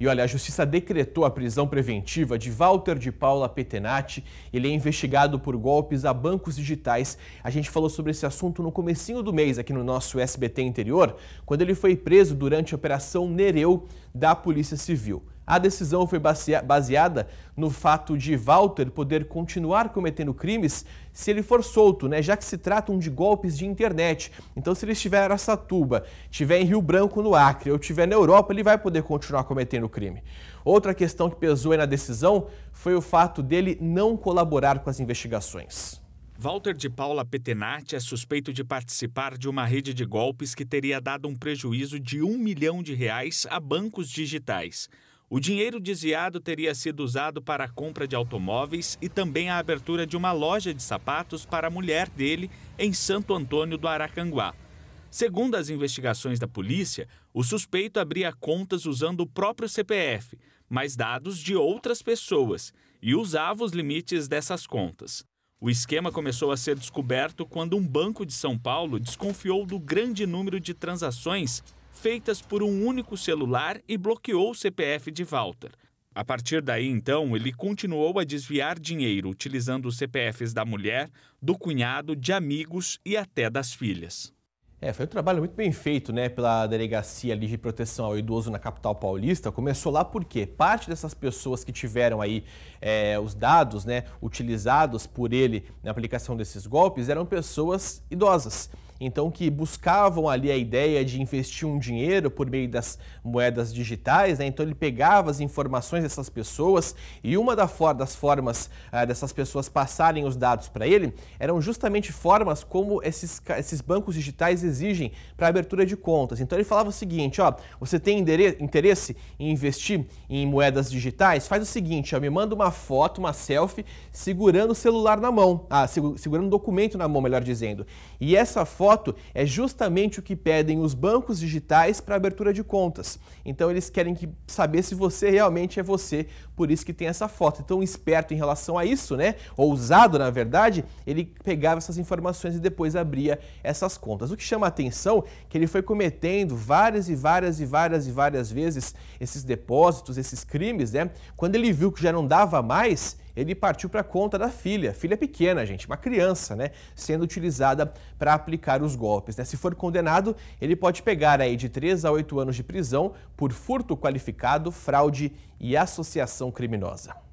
E olha, a justiça decretou a prisão preventiva de Walter de Paula Petenati. Ele é investigado por golpes a bancos digitais. A gente falou sobre esse assunto no comecinho do mês aqui no nosso SBT Interior, quando ele foi preso durante a Operação Nereu da Polícia Civil. A decisão foi baseada no fato de Walter poder continuar cometendo crimes se ele for solto, né? já que se tratam de golpes de internet. Então, se ele estiver em Aracatuba, estiver em Rio Branco, no Acre, ou estiver na Europa, ele vai poder continuar cometendo crime. Outra questão que pesou na decisão foi o fato dele não colaborar com as investigações. Walter de Paula Petenati é suspeito de participar de uma rede de golpes que teria dado um prejuízo de um milhão de reais a bancos digitais. O dinheiro desviado teria sido usado para a compra de automóveis e também a abertura de uma loja de sapatos para a mulher dele em Santo Antônio do Aracanguá. Segundo as investigações da polícia, o suspeito abria contas usando o próprio CPF, mas dados de outras pessoas, e usava os limites dessas contas. O esquema começou a ser descoberto quando um banco de São Paulo desconfiou do grande número de transações feitas por um único celular e bloqueou o CPF de Walter. A partir daí, então, ele continuou a desviar dinheiro utilizando os CPFs da mulher, do cunhado, de amigos e até das filhas. É, foi um trabalho muito bem feito, né, pela Delegacia de Proteção ao Idoso na capital paulista. Começou lá porque parte dessas pessoas que tiveram aí é, os dados, né, utilizados por ele na aplicação desses golpes eram pessoas idosas então que buscavam ali a ideia de investir um dinheiro por meio das moedas digitais, né? então ele pegava as informações dessas pessoas e uma das formas ah, dessas pessoas passarem os dados para ele eram justamente formas como esses, esses bancos digitais exigem para abertura de contas. Então ele falava o seguinte, ó, você tem interesse em investir em moedas digitais? Faz o seguinte, ó, me manda uma foto, uma selfie, segurando o celular na mão, ah, segurando um documento na mão, melhor dizendo. E essa foto foto é justamente o que pedem os bancos digitais para abertura de contas. Então eles querem que, saber se você realmente é você, por isso que tem essa foto. Então, esperto em relação a isso, né? Ousado, na verdade, ele pegava essas informações e depois abria essas contas. O que chama a atenção é que ele foi cometendo várias e várias e várias e várias vezes esses depósitos, esses crimes, né? Quando ele viu que já não dava mais, ele partiu para a conta da filha, filha pequena, gente, uma criança, né, sendo utilizada para aplicar os golpes. Né? Se for condenado, ele pode pegar aí de 3 a 8 anos de prisão por furto qualificado, fraude e associação criminosa.